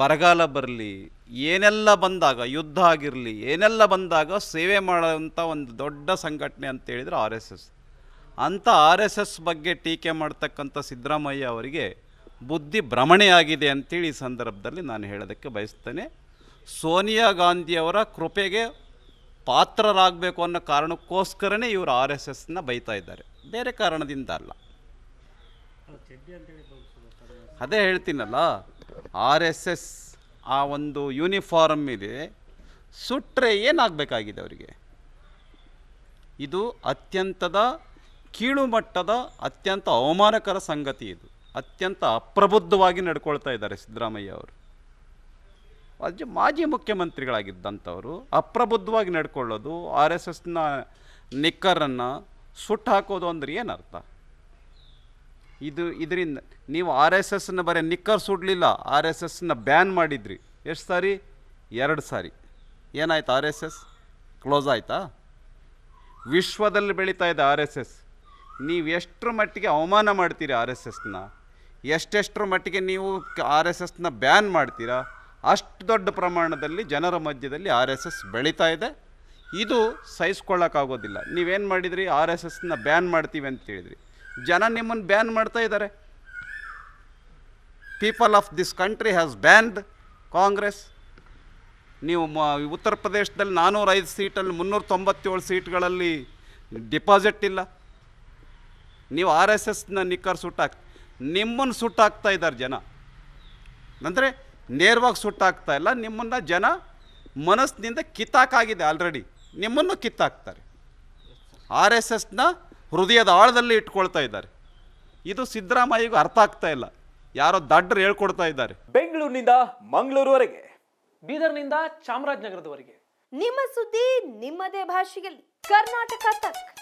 ಬರಗಾಲ ಬರಲಿ ಏನೆಲ್ಲ ಬಂದಾಗ ಯುದ್ಧ ಆಗಿರಲಿ ಏನೆಲ್ಲ ಬಂದಾಗ ಸೇವೆ ಮಾಡೋಂಥ ಒಂದು ದೊಡ್ಡ ಸಂಘಟನೆ ಅಂತ ಹೇಳಿದರೆ ಆರ್ ಎಸ್ ಎಸ್ ಅಂಥ ಆರ್ ಎಸ್ ಎಸ್ ಬಗ್ಗೆ ಟೀಕೆ ಮಾಡ್ತಕ್ಕಂಥ ಸಿದ್ದರಾಮಯ್ಯ ಅವರಿಗೆ ಬುದ್ಧಿ ಭ್ರಮಣೆಯಾಗಿದೆ ಅಂತೇಳಿ ಈ ಸಂದರ್ಭದಲ್ಲಿ ನಾನು ಹೇಳೋದಕ್ಕೆ ಬಯಸ್ತೇನೆ ಸೋನಿಯಾ ಗಾಂಧಿಯವರ ಕೃಪೆಗೆ ಪಾತ್ರರಾಗಬೇಕು ಅನ್ನೋ ಕಾರಣಕ್ಕೋಸ್ಕರನೇ ಇವರು ಆರ್ ಎಸ್ ಎಸ್ನ ಬೈತಾ ಇದ್ದಾರೆ ಬೇರೆ ಕಾರಣದಿಂದ ಅಲ್ಲ ಅದೇ ಹೇಳ್ತೀನಲ್ಲ ಆರ್ ಎಸ್ ಎಸ್ ಆ ಒಂದು ಯೂನಿಫಾರ್ಮ್ ಇದೆ ಸುಟ್ಟರೆ ಏನಾಗಬೇಕಾಗಿದೆ ಅವರಿಗೆ ಇದು ಅತ್ಯಂತದ ಕೀಳುಮಟ್ಟದ ಅತ್ಯಂತ ಅವಮಾನಕರ ಸಂಗತಿ ಇದು ಅತ್ಯಂತ ಅಪ್ರಬುದ್ಧವಾಗಿ ನಡ್ಕೊಳ್ತಾ ಇದ್ದಾರೆ ಸಿದ್ದರಾಮಯ್ಯ ಅವರು ಅಜ್ಜ ಮಾಜಿ ಮುಖ್ಯಮಂತ್ರಿಗಳಾಗಿದ್ದಂಥವರು ಅಪ್ರಬುದ್ಧವಾಗಿ ನಡ್ಕೊಳ್ಳೋದು ಆರ್ ಎಸ್ ಎಸ್ನ ನಿಕ್ಕರನ್ನು ಸುಟ್ಟು ಹಾಕೋದು ಅಂದರೆ ಏನರ್ಥ ಇದು ಇದರಿಂದ ನೀವು ಆರ್ ಎಸ್ ಎಸ್ನ ಬರೀ ನಿಕ್ಕರ್ ಸುಡಲಿಲ್ಲ ಆರ್ ಎಸ್ ಎಸ್ನ ಬ್ಯಾನ್ ಮಾಡಿದ್ರಿ ಎಷ್ಟು ಸಾರಿ ಎರಡು ಸಾರಿ ಏನಾಯ್ತು ಆರ್ ಎಸ್ ಎಸ್ ಕ್ಲೋಸ್ ಆಯಿತಾ ವಿಶ್ವದಲ್ಲಿ ಬೆಳೀತಾ ಇದೆ ಆರ್ ಎಸ್ ಎಸ್ ನೀವು ಎಷ್ಟರ ಮಟ್ಟಿಗೆ ಅವಮಾನ ಮಾಡ್ತೀರಿ ಆರ್ ಎಸ್ ಎಸ್ನ ಎಷ್ಟೆಷ್ಟರ ಮಟ್ಟಿಗೆ ನೀವು ಆರ್ ಎಸ್ ಎಸ್ನ ಬ್ಯಾನ್ ಮಾಡ್ತೀರಾ ಅಷ್ಟು ದೊಡ್ಡ ಪ್ರಮಾಣದಲ್ಲಿ ಜನರ ಮಧ್ಯದಲ್ಲಿ ಆರ್ ಎಸ್ ಎಸ್ ಬೆಳೀತಾ ಇದೆ ಇದು ಸಹಿಸ್ಕೊಳ್ಳೋಕ್ಕಾಗೋದಿಲ್ಲ ನೀವೇನು ಮಾಡಿದ್ರಿ ಆರ್ ಎಸ್ ಎಸ್ನ ಬ್ಯಾನ್ ಮಾಡ್ತೀವಿ ಅಂತ ಹೇಳಿದ್ರಿ ಜನ ನಿಮ್ಮನ್ನು ಬ್ಯಾನ್ ಮಾಡ್ತಾ ಇದ್ದಾರೆ people of this country has banned Congress ನೀವು ಮ ಉತ್ತರ ಪ್ರದೇಶದಲ್ಲಿ ನಾನ್ನೂರೈದು ಸೀಟಲ್ಲಿ ಮುನ್ನೂರ ತೊಂಬತ್ತೇಳು ಸೀಟ್ಗಳಲ್ಲಿ ಡಿಪಾಸಿಟ್ ಇಲ್ಲ ನೀವು ಆರ್ ಎಸ್ ಎಸ್ನ ನಿಕ್ಕರ್ ಸುಟ್ಟಾಕ್ ನಿಮ್ಮನ್ನು ಸುಟ್ಟಾಕ್ತಾ ಇದ್ದಾರೆ ಜನ ಅಂದರೆ ನೇರವಾಗಿ ಸುಟ್ಟಾಕ್ತಾ ಇಲ್ಲ ನಿಮ್ಮನ್ನು ಜನ ಮನಸ್ಸಿನಿಂದ ಕಿತ್ತಾಕಾಗಿದೆ ಆಲ್ರೆಡಿ ನಿಮ್ಮನ್ನು ಕಿತ್ತಾಕ್ತಾರೆ ಆರ್ ಎಸ್ ಎಸ್ನ ಹೃದಯದ ಆಳದಲ್ಲಿ ಇಟ್ಕೊಳ್ತಾ ಇದ್ದಾರೆ ಇದು ಸಿದ್ದರಾಮಯ್ಯಗೂ ಅರ್ಥ ಆಗ್ತಾ ಇಲ್ಲ ಯಾರೋ ದಡ್ಡರು ಹೇಳ್ಕೊಡ್ತಾ ಇದ್ದಾರೆ ಬೆಂಗಳೂರಿನಿಂದ ಮಂಗಳೂರುವರೆಗೆ ಬೀದರ್ನಿಂದ ಚಾಮರಾಜನಗರದವರೆಗೆ ನಿಮ್ಮ ಸುದ್ದಿ ನಿಮ್ಮದೇ ಭಾಷೆಯಲ್ಲಿ ಕರ್ನಾಟಕ ತಕ್ಕ